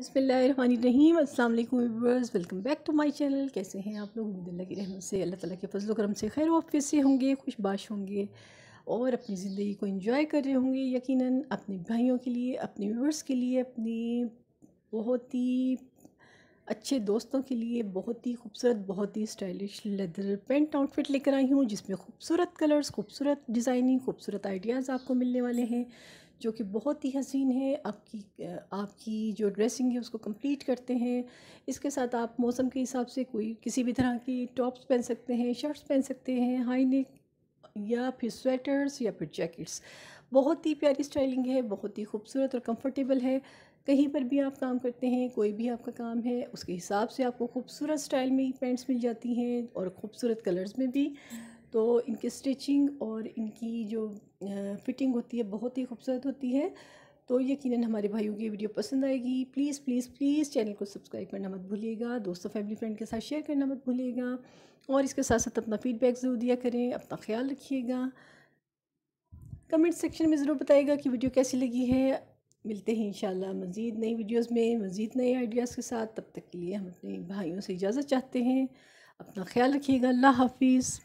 बसमीम अल्लाम welcome back to my channel कैसे हैं आप लोग उम्मीद अल्लाह की रहमत से अल्लाह ताला के फजल करम से खैर वाफ़ से होंगे खुशबाश होंगे और अपनी ज़िंदगी को इंजॉय कर रहे होंगे यकीनन अपने भाइयों के लिए अपने व्यूवर्स के लिए अपने बहुत ही अच्छे दोस्तों के लिए बहुत ही खूबसूरत बहुत ही स्टाइलिश लेदर पेंट आउटफिट लेकर आई हूँ जिसमें खूबसूरत कलर्स खूबसूरत डिज़ाइनिंग खूबसूरत आइडियाज़ आपको मिलने वाले हैं जो कि बहुत ही हसीन है आपकी आपकी जो ड्रेसिंग है उसको कंप्लीट करते हैं इसके साथ आप मौसम के हिसाब से कोई किसी भी तरह की टॉप्स पहन सकते हैं शर्ट्स पहन सकते हैं हाई नेक या फिर स्वेटर्स या फिर जैकेट्स बहुत ही प्यारी स्टाइलिंग है बहुत ही खूबसूरत और कंफर्टेबल है कहीं पर भी आप काम करते हैं कोई भी आपका काम है उसके हिसाब से आपको खूबसूरत स्टाइल में ही पैंट्स मिल जाती हैं और खूबसूरत कलर्स में भी तो इनकी स्टिचिंग और इनकी जो फिटिंग होती है बहुत ही खूबसूरत होती है तो यकीनन हमारे भाइयों की वीडियो पसंद आएगी प्लीज़ प्लीज़ प्लीज़ चैनल को सब्सक्राइब करना मत भूलिएगा दोस्तों फैमिली फ्रेंड के साथ शेयर करना मत भूलिएगा और इसके साथ साथ अपना फीडबैक ज़रूर दिया करें अपना ख्याल रखिएगा कमेंट सेक्शन में ज़रूर बताइएगा कि वीडियो कैसी लगी है मिलते हैं इंशाल्लाह मज़ीद नई वीडियोस में मज़ीद नए आइडियाज़ के साथ तब तक के लिए हम अपने भाइयों से इजाज़त चाहते हैं अपना ख्याल रखिएगा अल्लाह हाफिज़